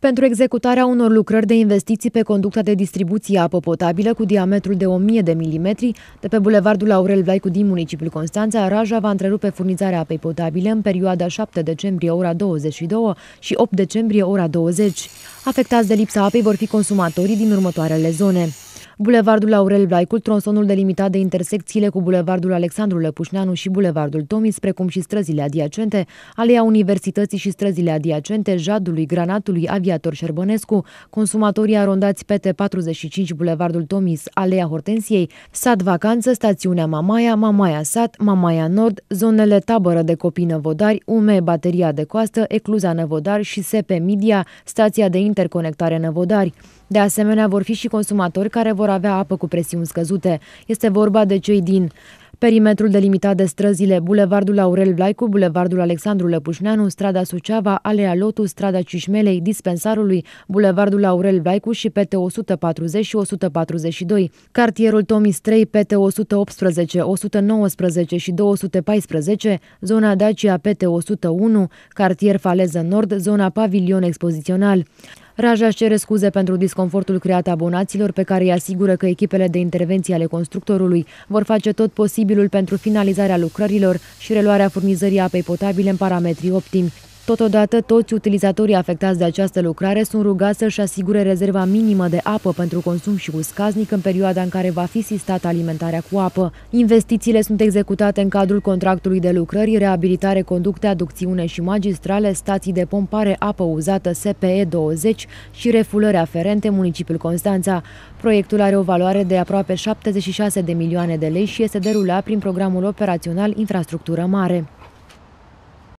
pentru executarea unor lucrări de investiții pe conducta de distribuție a apă potabilă cu diametrul de 1000 de milimetri de pe Bulevardul Aurel Vlaicu din municipiul Constanța, Raja va întrerupe furnizarea apei potabile în perioada 7 decembrie ora 22 și 8 decembrie ora 20. Afectați de lipsa apei vor fi consumatorii din următoarele zone. Bulevardul Aurel Blaicul, tronsonul delimitat de intersecțiile cu Bulevardul Alexandru Lăpușneanu și Bulevardul Tomis, precum și străzile adiacente, alea Universității și străzile adiacente, Jadului, Granatului, Aviator Șerbănescu, consumatorii arondați pete 45 Bulevardul Tomis, alea Hortensiei, sat Vacanță, stațiunea Mamaia, Mamaia Sat, Mamaia Nord, zonele Tabără de Copii Năvodari, UME, Bateria de Coastă, Ecluza Năvodari și SP Media, stația de interconectare Năvodari. De asemenea, vor fi și consumatori care vor avea apă cu presiuni scăzute. Este vorba de cei din Perimetrul delimitat de străzile Bulevardul Aurel Blaicu, Bulevardul Alexandru Lăpușneanu, Strada Suceava, Alea Lotu, Strada Cișmelei, Dispensarului, Bulevardul Aurel Blaicu și PT 140 și 142, cartierul Tomis 3, PT 118, 119 și 214, zona Dacia PT 101, cartier Faleză Nord, zona Pavilion Expozițional. Raja își cere scuze pentru disconfortul creat abonaților pe care îi asigură că echipele de intervenție ale constructorului vor face tot posibilul pentru finalizarea lucrărilor și reluarea furnizării apei potabile în parametrii optimi. Totodată, toți utilizatorii afectați de această lucrare sunt rugați să-și asigure rezerva minimă de apă pentru consum și uscaznic în perioada în care va fi sistată alimentarea cu apă. Investițiile sunt executate în cadrul contractului de lucrări, reabilitare, conducte, aducțiune și magistrale, stații de pompare, apă uzată SPE 20 și refulări aferente municipiul Constanța. Proiectul are o valoare de aproape 76 de milioane de lei și este derulat prin programul operațional Infrastructură Mare.